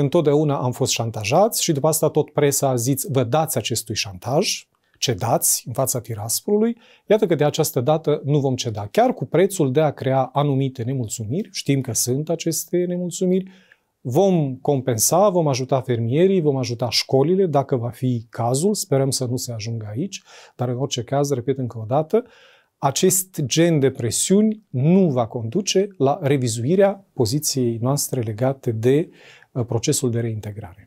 Întotdeauna am fost șantajați și după asta tot presa a zis, vă dați acestui șantaj, cedați în fața tiraspolului, iată că de această dată nu vom ceda. Chiar cu prețul de a crea anumite nemulțumiri, știm că sunt aceste nemulțumiri, vom compensa, vom ajuta fermierii, vom ajuta școlile, dacă va fi cazul, sperăm să nu se ajungă aici, dar în orice caz, repet încă o dată, acest gen de presiuni nu va conduce la revizuirea poziției noastre legate de uh, procesul de reintegrare.